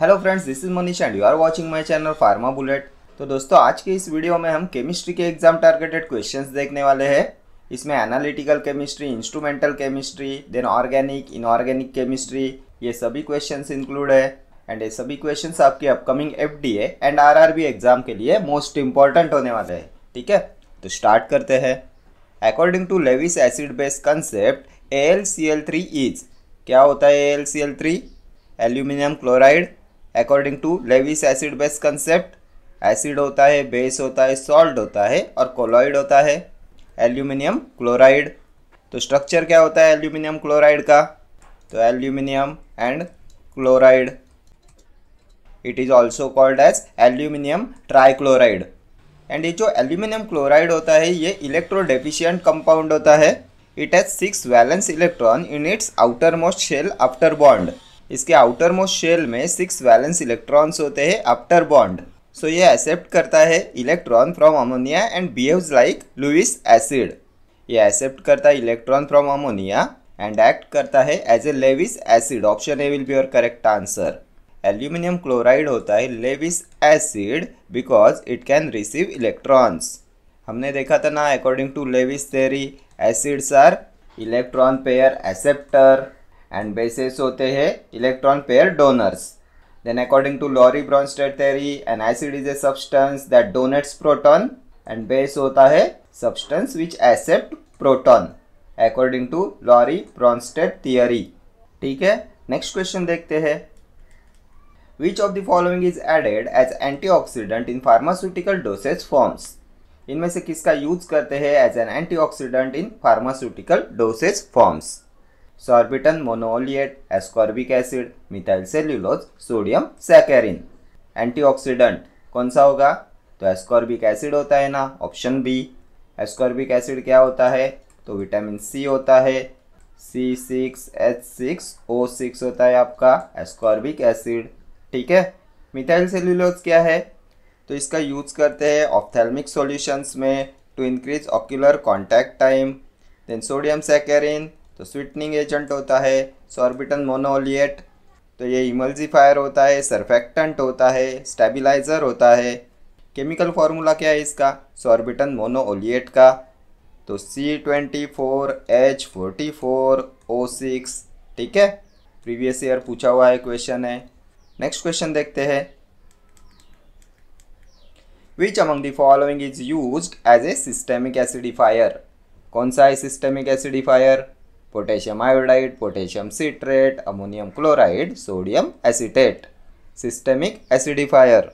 Hello friends this is Manish and you are watching my channel pharma bullet तो दोस्तों आज के इस वीडियो में हम केमिस्ट्री के एग्जाम टारगेटेड क्वेश्चंस देखने वाले हैं इसमें analytical chemistry instrumental chemistry then organic inorganic chemistry ये सभी क्वेश्चन इंक्लूड है एंड ये सभी क्वेश्चन आपके upcoming F and R exam के लिए मोस्ट इंपॉर्टेंट होने वाले हैं ठीक है तो स्टार्ट करते हैं according to Lewis acid based concept A L C L three is क्या होता है A L C L three aluminium chloride according to Lewis acid base concept acid होता है बेस होता है सॉल्ट होता है और कोलॉइड होता है एल्यूमिनियम क्लोराइड तो स्ट्रक्चर क्या होता है एल्यूमिनियम क्लोराइड का तो aluminium and chloride it is also called as aluminium trichloride and ये जो एल्यूमिनियम क्लोराइड होता है ये इलेक्ट्रोडेफिशियंट कंपाउंड होता है it has six valence electron in its outermost shell after bond इसके आउटर मोस्ट शेल में सिक्स वैलेंस इलेक्ट्रॉन्स होते हैं अपटर बॉन्ड सो यह एक्सेप्ट करता है electron from ammonia and behaves like Lewis acid यह एक्सेप्ट करता है electron from ammonia and act करता है as a Lewis acid option A will be your correct answer aluminium chloride होता है Lewis acid because it can receive electrons हमने देखा था ना according to Lewis theory acids are electron pair acceptor and bases होते हैं electron pair donors then according to Lowry Bronsted theory an acid is a substance that donates proton and base होता है substance which accept proton according to Lowry Bronsted theory ठीक है next question देखते हैं which of the following is added as antioxidant in pharmaceutical dosage forms इनमें से किसका use करते हैं as an antioxidant in pharmaceutical dosage forms sorbitan monooleate ascorbic acid methyl cellulose sodium saccharin antioxidant कौन सा होगा तो ascorbic acid होता है ना ऑप्शन बी एस्कॉर्बिक एसिड क्या होता है तो विटामिन सी होता है C six H six O six होता है आपका एस्कॉर्बिक एसिड ठीक है मिथाइल सेल्यूलोज क्या है तो इसका यूज़ करते हैं ऑप्थेलमिक सोल्यूशंस में to increase ocular contact time then sodium saccharin तो स्वीटनिंग एजेंट होता है सॉर्बिटन मोनोलिएट तो ये इमल्जीफायर होता है सरफेक्टेंट होता है स्टेबिलाइज़र होता है केमिकल फार्मूला क्या है इसका सॉर्बिटन मोनोओलिएट का तो C twenty four H forty four O six ठीक है प्रीवियस ईयर पूछा हुआ है क्वेश्चन है नेक्स्ट क्वेश्चन देखते हैं which among the following is use as a systemic acidifier कौन सा है systemic acidifier potassium iodide potassium citrate ammonium chloride sodium acetate systemic acidifier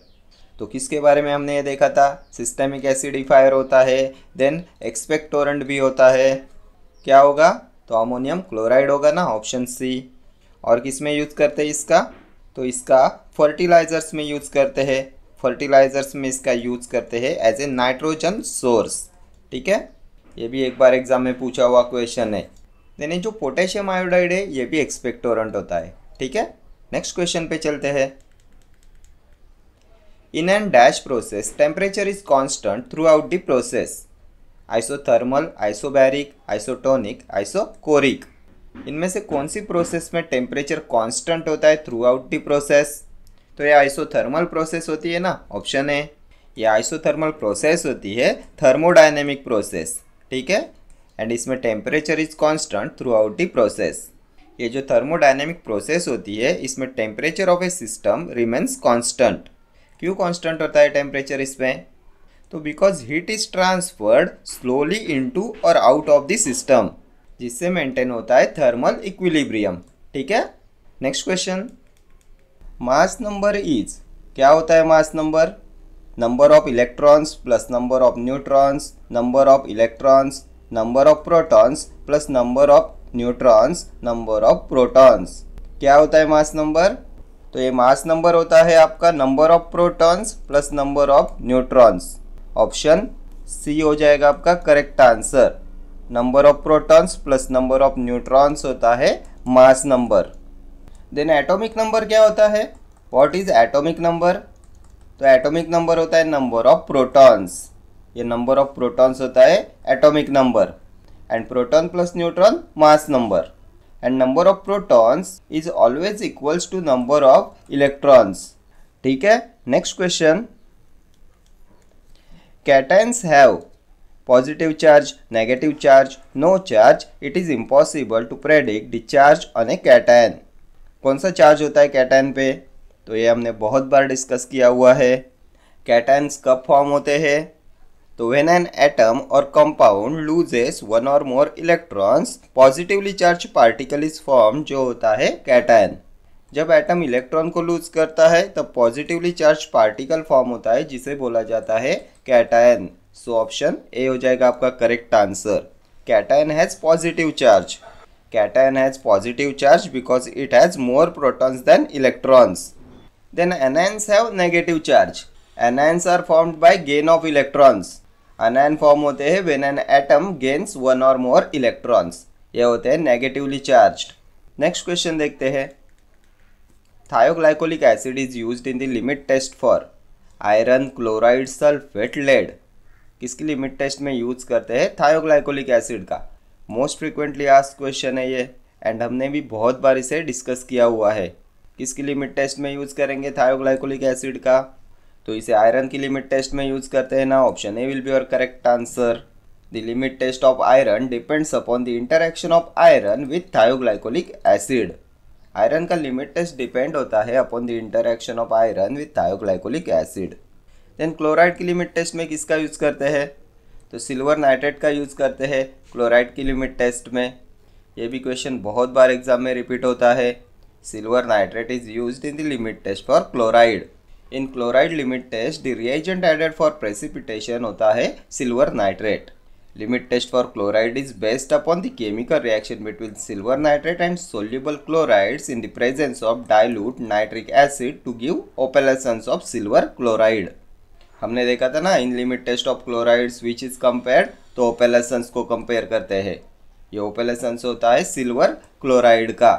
तो किसके बारे में हमने ये देखा था सिस्टेमिक एसिडिफायर होता है देन एक्सपेक्टोरेंट भी होता है क्या होगा तो अमोनियम क्लोराइड होगा ना ऑप्शन सी और किस में यूज़ करते हैं इसका तो इसका फर्टिलाइज़र्स में यूज़ करते हैं फर्टिलाइज़र्स में इसका यूज़ करते हैं एज ए नाइट्रोजन सोर्स ठीक है ये भी एक बार एग्ज़ाम में पूछा हुआ क्वेश्चन है यानी जो पोटेशियम आयोडाइड है ये भी एक्सपेक्टोरेंट होता है ठीक है नेक्स्ट क्वेश्चन पे चलते हैं in and dash process temperature is constant throughout the process isothermal isobaric isotonic isochoric इनमें से कौन सी प्रोसेस में टेम्परेचर कांस्टेंट होता है थ्रू आउट द प्रोसेस तो ये आइसोथर्मल प्रोसेस होती है ना ऑप्शन है ये आइसोथर्मल प्रोसेस होती है थर्मोडाइनेमिक प्रोसेस ठीक है एंड इसमें temperature is constant throughout the process ये जो थर्मोडाइनेमिक प्रोसेस होती है इसमें temperature of a system remains constant क्यों कॉन्स्टेंट होता है टेम्परेचर इसमें तो because heat is transferred slowly to or out of the system जिससे मेंटेन होता है थर्मल इक्विलिब्रियम ठीक है next question mass number is क्या होता है mass number number of electrons plus number of neutrons number of electrons number of protons plus number of neutrons number of protons क्या होता है मास नंबर तो ये मास नंबर होता है आपका number of protons plus number of neutrons option C हो जाएगा आपका correct answer number of protons plus number of neutrons होता है mass number then atomic number क्या होता है व्हाट इज एटॉमिक नंबर तो एटॉमिक नंबर होता है नंबर ऑफ प्रोटॉन्स ये नंबर ऑफ प्रोटॉन्स होता है atomic number and proton plus neutron mass number and number of protons is always equals to number of electrons ठीक है next question cations have positive charge negative charge no charge it is impossible to predict the charge charge on a कौन सा charge होता है cation पे तो ये हमने बहुत बार डिस्कस किया हुआ है कैटाइन्स कब फॉर्म होते हैं तो when an atom or compound loses one or more electrons positively charged particle is form जो होता है कैटाइन जब एटम इलेक्ट्रॉन को लूज करता है तब पॉजिटिवली चार्ज पार्टिकल फॉर्म होता है जिसे बोला जाता है कैटायन सो ऑप्शन ए हो जाएगा आपका correct answer cation has positive charge cation has positive charge because it has more protons than electrons then anions have negative charge anions are formed by gain of electrons anion form होते हैं when an atom gains one or more electrons ये होते हैं negatively charge next question देखते हैं thioglycolic acid is use in the limit test for iron chloride sulphate lead किसकी limit test में use करते हैं थायोग्लाइकोलिक एसिड का मोस्ट फ्रिक्वेंटली आज क्वेश्चन है ये एंड हमने भी बहुत बार इसे डिस्कस किया हुआ है किसकी लिमिट टेस्ट में यूज करेंगे थायोग्लाइकोलिक एसिड का तो इसे आयरन की लिमिट टेस्ट में यूज़ करते हैं ना option A will be your correct answer the limit test of iron depends upon the interaction of iron with thioglycolic acid iron का लिमिट टेस्ट डिपेंड होता है upon the interaction of iron with thioglycolic acid then chloride की limit test में किसका use करते हैं तो silver nitrate का यूज़ करते हैं क्लोराइड की लिमिट टेस्ट में ये भी क्वेश्चन बहुत बार एग्जाम में रिपीट होता है silver nitrate is use in the limit test for chloride in chloride limit test the reagent added for precipitation होता है silver nitrate limit test for chloride is based upon the chemical reaction between silver nitrate and soluble chlorides in the presence of dilute nitric acid to give opalescence of silver chloride हमने देखा था ना in limit test of chlorides which is compare to ओपेलेसेंस को compare करते हैं ये opalescence होता है सिल्वर क्लोराइड का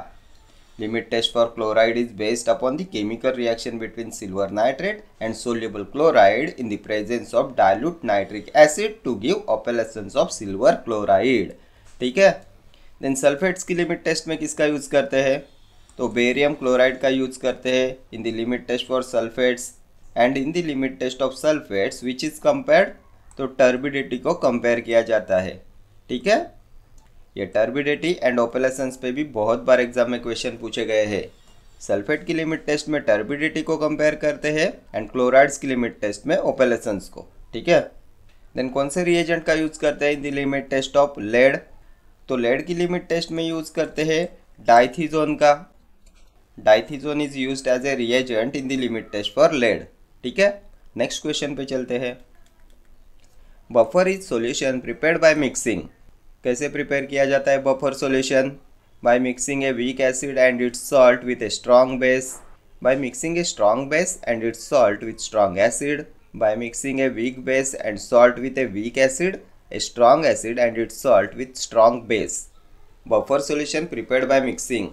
Limit test for chloride is based upon the chemical reaction between silver nitrate and soluble chloride in the presence of dilute nitric acid to give opalescence of silver chloride. ठीक है then sulphates की limit test में किसका use करते हैं तो barium chloride का use करते हैं in the limit test for sulphates and in the limit test of sulphates which is compared to turbidity को कंपेयर किया जाता है ठीक है ये टर्बिडिटी एंड ओपेलेसेंस पे भी बहुत बार एग्जाम में क्वेश्चन पूछे गए हैं सल्फेट की लिमिट टेस्ट में टर्बिडिटी को कंपेयर करते हैं एंड क्लोराइड्स की लिमिट टेस्ट में ओपेलेसेंस को ठीक है देन कौन से रिएजेंट का यूज़ करते हैं in the limit test of lead तो लेड की लिमिट टेस्ट में यूज़ करते हैं डाइथीजोन का dithizone is use as a reagent in the limit test for lead ठीक है नेक्स्ट क्वेश्चन पे चलते हैं buffer is solution prepare by mixing कैसे प्रिपेयर किया जाता है buffer solution by mixing a weak acid and its salt with a strong base by mixing a strong base and its salt with strong acid by mixing a weak base and salt with a weak acid a strong acid and its salt with strong base buffer solution prepare by mixing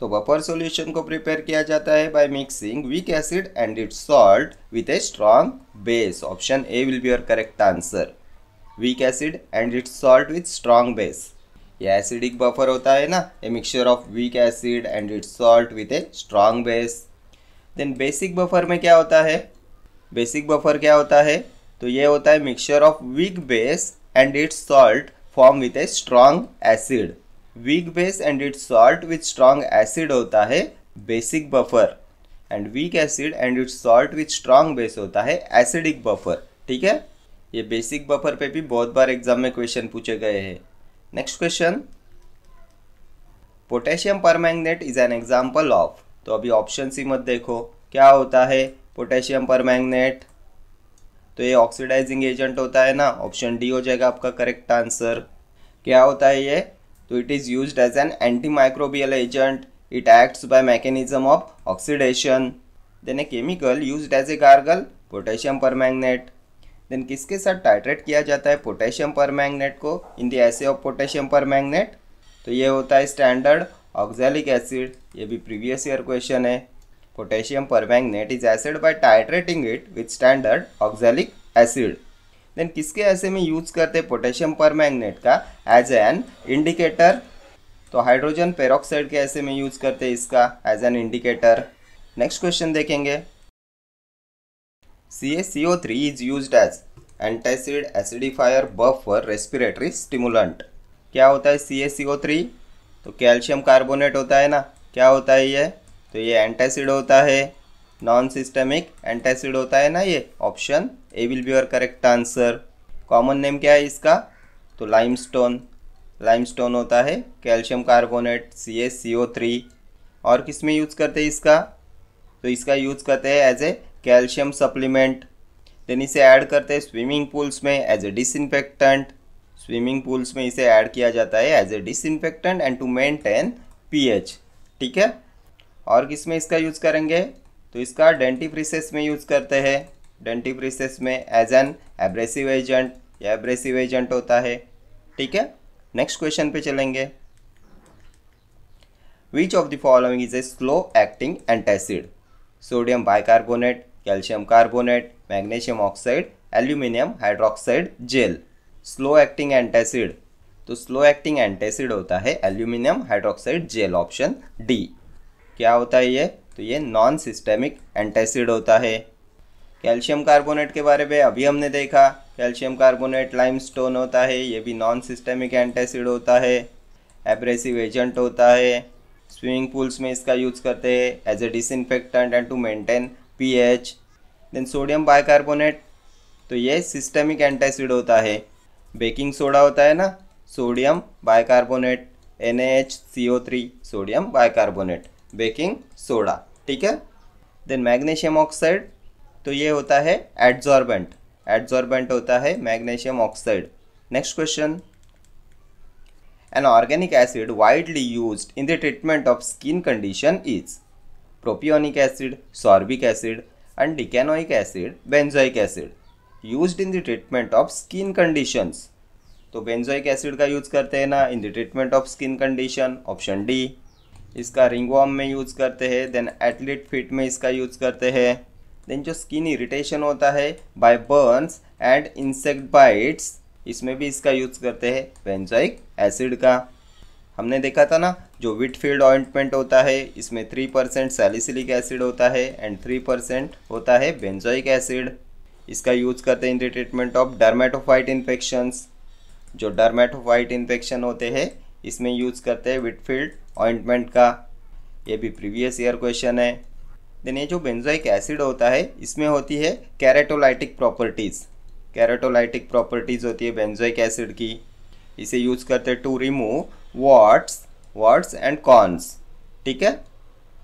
तो buffer solution को prepare किया जाता है by mixing weak acid and its salt with a strong base option A will be your correct answer weak acid and its salt with strong base ये acidic buffer होता है ना a mixture of weak acid and its salt with a strong base then basic buffer में क्या होता है basic buffer क्या होता है तो ये होता है mixture of weak base and its salt form with a strong acid weak base and its salt with strong acid होता है basic buffer and weak acid and its salt with strong base होता है acidic buffer ठीक है ये basic buffer पे भी बहुत बार एग्जाम में क्वेश्चन पूछे गए हैं next question potassium permanganate is an example of तो अभी ऑप्शन सी मत देखो क्या होता है पोटेशियम परमैंगनेट तो ये ऑक्सीडाइजिंग एजेंट होता है ना ऑप्शन डी हो जाएगा आपका करेक्ट आंसर क्या होता है ये तो it is use as an antimicrobial agent it acts by mechanism of oxidation then a chemical use as a gargle potassium permanganate then किसके साथ टाइट्रेट किया जाता है पोटेशियम पर मैंगनेट को in the assay of potassium permanganate तो ये होता है स्टैंडर्ड ऑक्जेलिक एसिड ये भी प्रीवियस ईयर क्वेश्चन है potassium permanganate is assayed by titrating it with standard oxalic acid then किसके ऐसे में यूज करते हैं पोटेशियम पर मैंगनेट का एज एन इंडिकेटर तो हाइड्रोजन पेरोक्साइड के ऐसे में यूज करते हैं इसका as an indicator next question देखेंगे CaCO3 is used as antacid acidifier for respiratory stimulant क्या होता है सी तो कैल्शियम कार्बोनेट होता है ना क्या होता है ये तो ये एंटासिड होता है नॉन सिस्टमिक एंटासिड होता है ना ये option A will be your correct answer common name क्या है इसका तो लाइमस्टोन लाइमस्टोन होता है कैल्शियम कार्बोनेट सी और किस में यूज़ करते हैं इसका तो इसका यूज़ करते हैं as a calcium supplement then इसे ऐड करते हैं स्विमिंग पूल्स में as a disinfectant swimming pools में इसे ऐड किया जाता है as a disinfectant and to maintain pH ठीक है और किस में इसका यूज़ करेंगे तो इसका डेंटिफ्रिसेस में यूज़ करते हैं डेंटिफ्रिसेस में एज एन एब्रेसिव एजेंट या एब्रेसिव एजेंट होता है ठीक है नेक्स्ट क्वेश्चन पे चलेंगे which of the following is a slow acting antacid sodium bicarbonate calcium carbonate magnesium oxide aluminium hydroxide gel slow acting antacid तो स्लो एक्टिंग एंटासिड होता है aluminium hydroxide gel option D क्या होता है ये तो ये नॉन सिस्टेमिक एंटासिड होता है कैल्शियम कार्बोनेट के बारे में अभी हमने देखा कैल्शियम कार्बोनेट लाइमस्टोन होता है ये भी नॉन सिस्टेमिक एंटासिड होता है एब्रेसिव एजेंट होता है स्विमिंग पूल्स में इसका यूज़ करते हैं as a disinfectant and to maintain pH then sodium bicarbonate तो ये सिस्टमिक एंटासिड होता है बेकिंग सोडा होता है ना sodium bicarbonate N H C O three sodium bicarbonate baking soda ठीक है देन मैग्नीशियम ऑक्साइड तो ये होता है एड्जॉर्बेंट एड्जॉर्बेंट होता है magnesium oxide next question an organic acid widely use in the treatment of skin condition is propionic acid sorbic acid and decanoic acid benzoic acid use in the treatment of skin conditions तो benzoic acid का use करते हैं ना in the treatment of skin condition option D इसका ringworm में use करते हैं then athlete fit में इसका यूज़ करते हैं देन जो स्किन इरिटेशन होता है by burns and insect bites इसमें भी इसका यूज़ करते हैं बेंजोइक एसिड का हमने देखा था ना जो विटफील्ड ऑइंटमेंट होता है इसमें थ्री परसेंट सैलिसिलिक एसिड होता है एंड थ्री परसेंट होता है बेंजोइक एसिड इसका यूज करते हैं in the treatment of dermatophyte infections जो डर्मेटोफाइट इन्फेक्शन होते हैं इसमें यूज करते हैं विटफील्ड ऑइंटमेंट का ये भी प्रीवियस ईयर क्वेश्चन है देन ये जो बेंजोइक एसिड होता है इसमें होती है कैरेटोलाइटिक प्रॉपर्टीज़ कैरेटोलाइटिक प्रॉपर्टीज़ होती है बेंजोइक एसिड की इसे यूज करते हैं to remove warts words and corns ठीक है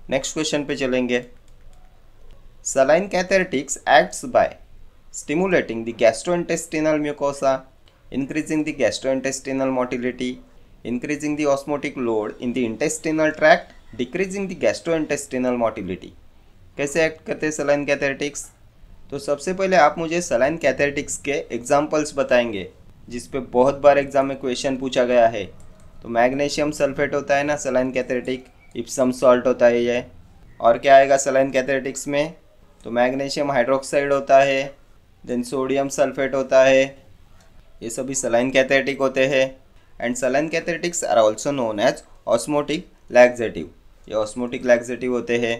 नेक्स्ट क्वेश्चन पे चलेंगे saline cathartics acts by stimulating the gastrointestinal mucosa increasing the gastrointestinal motility increasing the osmotic load in the intestinal tract decreasing the gastrointestinal motility कैसे act करते हैं saline कैथेरेटिक्स तो सबसे पहले आप मुझे सलाइन कैथेरेटिक्स के एग्जाम्पल्स बताएंगे जिसपे बहुत बार एग्जाम में क्वेश्चन पूछा गया है तो मैग्नीशियम सल्फेट होता है ना सलाइन कैथेटिक इप्सम सॉल्ट होता है ये और क्या आएगा सलाइन कैथेटिक्स में तो मैग्नीशियम हाइड्रोक्साइड होता है देन सोडियम सल्फेट होता है ये सभी सलाइन कैथेटिक होते हैं and saline cathartics are also known as osmotic laxative ये ऑस्मोटिक लैक्जेटिव होते हैं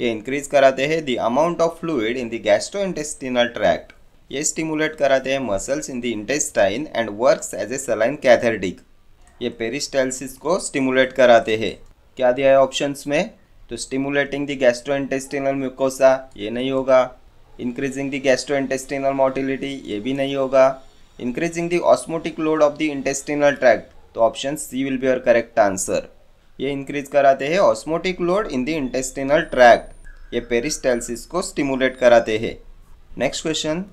ये इंक्रीज कराते हैं the amount of fluid in the gastrointestinal tract ये स्टिमुलेट कराते हैं muscles in the intestine and works as a saline cathartic ये पेरिस्टाइलिस को स्टिमुलेट कराते हैं क्या दिया है ऑप्शंस में तो stimulating the gastrointestinal mucosa ये नहीं होगा increasing the gastrointestinal motility ये भी नहीं होगा increasing the osmotic load of the intestinal tract तो option C will be your correct answer ये इंक्रीज कराते हैं osmotic load in the intestinal tract ये पेरिस्टाइलिस को स्टिमुलेट कराते हैं next question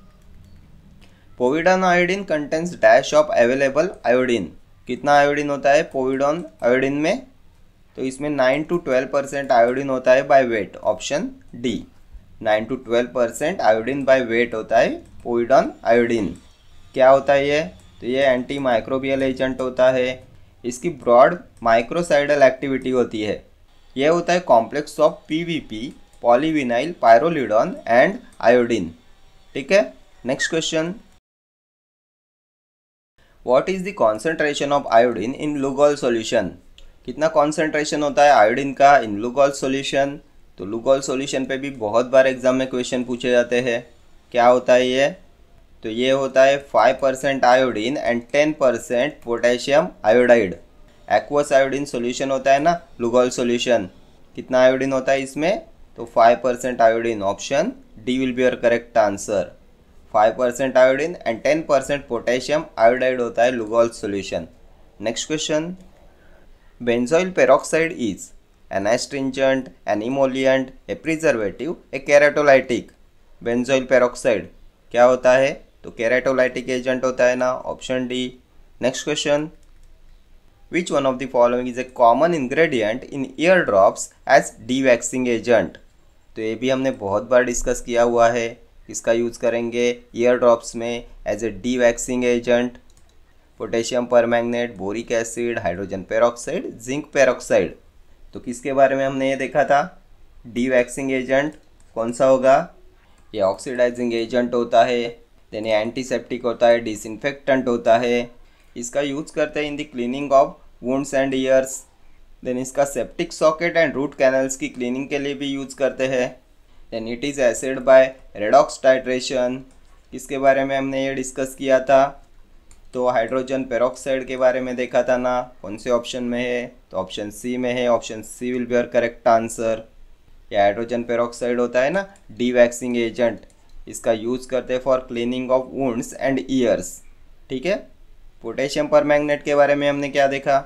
povidone iodine contains dash of available iodine कितना iodine होता है पोविडॉन आयोडीन में तो इसमें nine to twelve percent iodine होता है by weight option D nine to twelve percent iodine bye weight होता है पोइडॉन आयोडीन क्या होता है ये तो ये एंटी माइक्रोबियल एजेंट होता है इसकी ब्रॉड माइक्रोसाइडल एक्टिविटी होती है यह होता है complex of PVP polyvinyl pyrrolidone and iodine ठीक है next question what is the concentration of iodine in Lugol solution कितना कॉन्सेंट्रेशन होता है आयोडीन का इन लुगॉल सॉल्यूशन तो लुगॉल सॉल्यूशन पे भी बहुत बार एग्जाम में क्वेश्चन पूछे जाते हैं क्या होता है ये तो ये होता है five percent iodine and ten percent potassium iodide aqueous iodine solution होता है ना लुगॉल सोल्यूशन कितना आयोडीन होता है इसमें तो five percent iodine option D will be your correct answer five percent iodine and ten percent potassium iodide होता है Lugol solution next question benzoyl peroxide is an astringent an emollient a preservative a keratolytic benzoyl peroxide क्या होता है तो keratolytic agent होता है ना option D next question which one of the following is a common ingredient in ear drops as dewaxing agent तो ये भी हमने बहुत बार डिस्कस किया हुआ है इसका यूज़ करेंगे ईयर ड्रॉप्स में as a dewaxing agent potassium permanganate boric acid hydrogen peroxide zinc peroxide तो किसके बारे में हमने ये देखा था डी वैक्सिंग एजेंट कौन सा होगा ये ऑक्सीडाइजिंग एजेंट होता है देन ये एंटीसेप्टिक होता है डिसइनफेक्टेंट होता है इसका यूज करते हैं in the cleaning of wounds and ears then इसका septic socket and root canals की क्लीनिंग के लिए भी यूज करते हैं then it is assayed by redox titration इसके बारे में हमने ये डिस्कस किया था तो हाइड्रोजन पेरोक्साइड के बारे में देखा था ना कौन से ऑप्शन में है तो ऑप्शन सी में है option C will be your correct answer या हाइड्रोजन पेरोक्साइड होता है ना डीवैक्सिंग एजेंट इसका यूज करते हैं for cleaning of wounds and ears ठीक है पोटेशियम पर मैग्नेट के बारे में हमने क्या देखा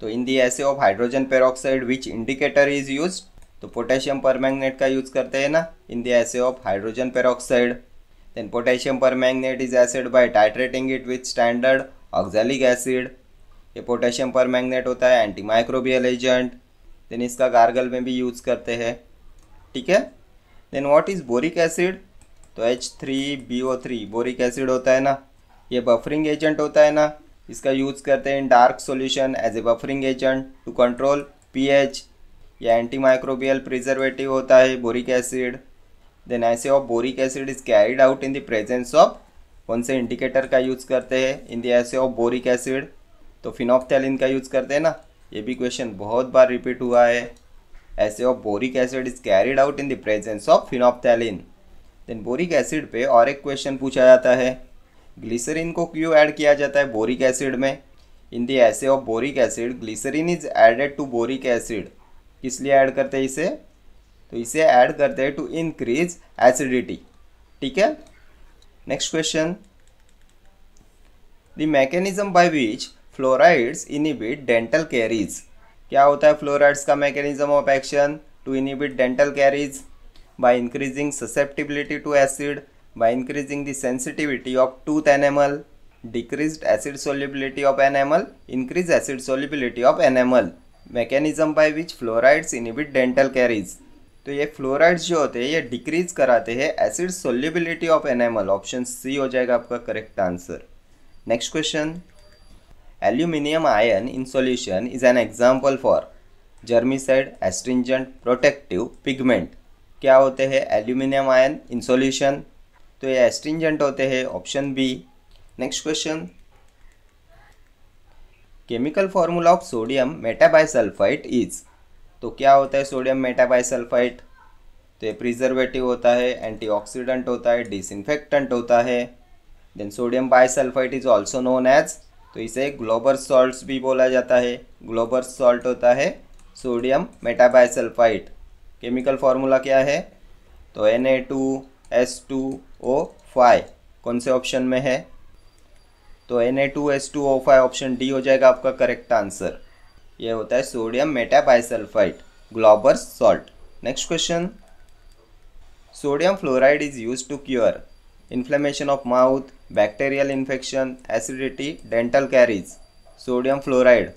तो in the assay of hydrogen peroxide which indicator is use तो पोटेशियम पर का यूज़ करते हैं ना in the assay of hydrogen peroxide potassium permanganate is acid by titrating it with standard oxalic acid ये potassium per होता है antimicrobial agent then इसका gargle में भी यूज़ करते हैं ठीक है then what is boric acid तो H three B O three boric acid होता है ना ये बफरिंग एजेंट होता है ना इसका यूज़ करते हैं in dark solution as a buffering agent to control pH या एंटी माइक्रोबियल प्रिजर्वेटिव होता है boric acid then assay of boric acid is carried out in the presence of कौन से इंडिकेटर का यूज़ करते हैं in the assay of boric acid तो phenolphthalein का यूज़ करते हैं ना ये भी क्वेश्चन बहुत बार रिपीट हुआ है assay of boric acid is carried out in the presence of phenolphthalein then boric acid पे और एक क्वेश्चन पूछा जाता है ग्लिसरीन को क्यों ऐड किया जाता है बोरिक एसिड में in the assay of boric acid glycerine is added to boric acid किस लिए ऐड करते हैं इसे तो इसे ऐड करते हैं टू इंक्रीज एसिडिटी ठीक है next question the mechanism by which fluorides inhibit dental caries क्या होता है फ्लोराइड्स का mechanism of action to inhibit dental caries by increasing susceptibility to acid by increasing the sensitivity of tooth enamel decrease acid solubility of enamel increase acid solubility of enamel mechanism by which fluorides inhibit dental caries तो ये fluorides जो होते हैं ये decrease कराते हैं acid solubility of enamel option C हो जाएगा आपका correct answer next question aluminium ion in solution is an example for germicide astringent protective pigment क्या होते हैं एल्यूमिनियम आयन इन सोल्यूशन तो ये एस्ट्रिंजेंट होते हैं option B next question chemical formula of sodium metabisulphite is तो क्या होता है सोडियम मेटाबाइसल्फाइट तो ये प्रिजर्वेटिव होता है एंटीऑक्सीडेंट होता है डिसइनफेक्टेंट होता है then sodium bisulphite is also known as तो इसे ग्लोबर सॉल्ट भी बोला जाता है ग्लोबर सॉल्ट होता है सोडियम मेटाबाइसल्फाइट केमिकल फार्मूला क्या है तो N A two S two O five कौन से ऑप्शन में है तो N A two S two O five option D हो जाएगा आपका करेक्ट आंसर ये होता है sodium metabisulphite Glauber salt next question sodium fluoride is use to cure inflammation of mouth bacterial infection acidity dental caries sodium fluoride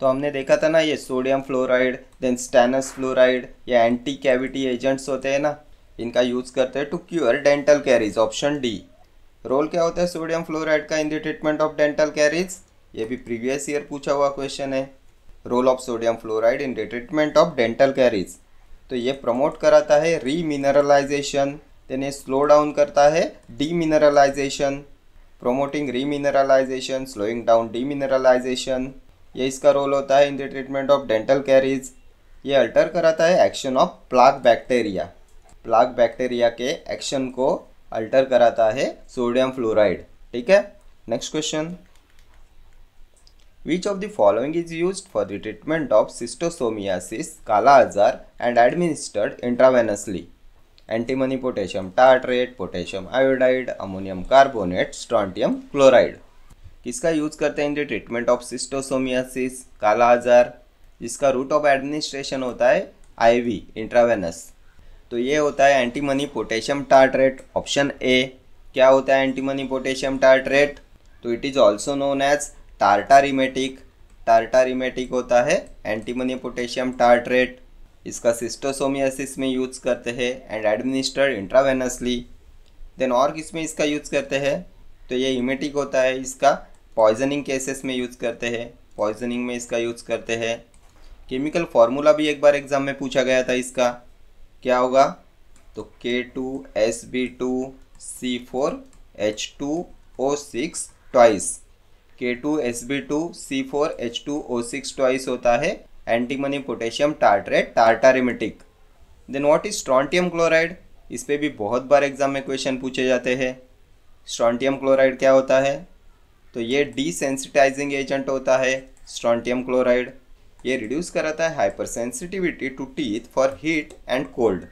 तो हमने देखा था ना ये sodium fluoride then stannous fluoride या एंटी कैविटी एजेंट्स होते हैं ना इनका यूज़ करते हैं to cure dental caries option D role क्या होता है सोडियम फ्लोराइड का in the treatment of dental caries ये भी प्रीवियस ईयर पूछा हुआ क्वेश्चन है role of sodium fluoride in the treatment of dental caries तो ये प्रमोट कराता है रीमिनरलाइजेशन देन ये स्लो डाउन करता है demineralisation promoting remineralisation slowing down demineralisation ये इसका रोल होता है in the treatment of dental caries ये अल्टर कराता है action of plaque bacteria plaque bacteria के एक्शन को अल्टर कराता है सोडियम फ्लोराइड ठीक है next question which of the following is use for the treatment of schistosomiasis kala azar and administered intravenously antimony potassium tartrate potassium iodide ammonium carbonate strontium chloride किसका use करते हैं in the treatment of schistosomiasis kala azar जिसका root of administration होता है ivy intravenous तो ये होता है antimony potassium tartrate option A क्या होता है एंटी मनी पोटेशियम टार्ट्रेट तो it is also known as tartar emetic tartar emetic होता है एंटीमनी पोटेशियम टार्टरेट इसका सिस्टोसोमियासिस में यूज़ करते हैं एंड एडमिनिस्टर्ड इंट्रावेनसली देन और किस में इसका यूज़ करते हैं तो ये इमेटिक होता है इसका पॉइजनिंग केसेस में यूज़ करते हैं पॉइजनिंग में इसका यूज़ करते हैं केमिकल फार्मूला भी एक बार एग्ज़ाम में पूछा गया था इसका क्या होगा तो K two S B two C four H two O six twice K two S B two C four H two O six twice होता है antimony potassium tartrate tartar emetic then what is strontium chloride इस पर भी बहुत बार exam में question पूछे जाते हैं स्ट्रॉन्टियम क्लोराइड क्या होता है तो ये डिसेंसिटाइजिंग एजेंट होता है स्ट्रॉन्टियम क्लोराइड ये रिड्यूस कराता है hypersensitivity to teeth for heat and cold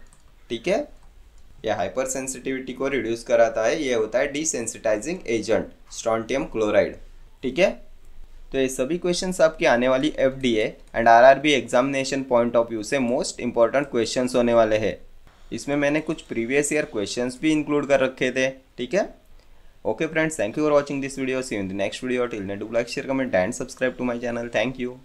ठीक है यह हाइपर सेंसिटिविटी को रिड्यूस कराता है ये होता है डिसेंसिटाइजिंग एजेंट स्ट्रॉन्टियम क्लोराइड ठीक है तो ये सभी क्वेश्चन आपके आने वाली F D A and R R B examination point of view से मोस्ट इंपॉर्टेंट क्वेश्चन होने वाले है इसमें मैंने कुछ प्रीवियस ईयर क्वेश्चन भी इंक्लूड कर रखे थे ठीक है okay friends thank you for watching this video see in the next video till do like share comment and subscribe to my channel thank you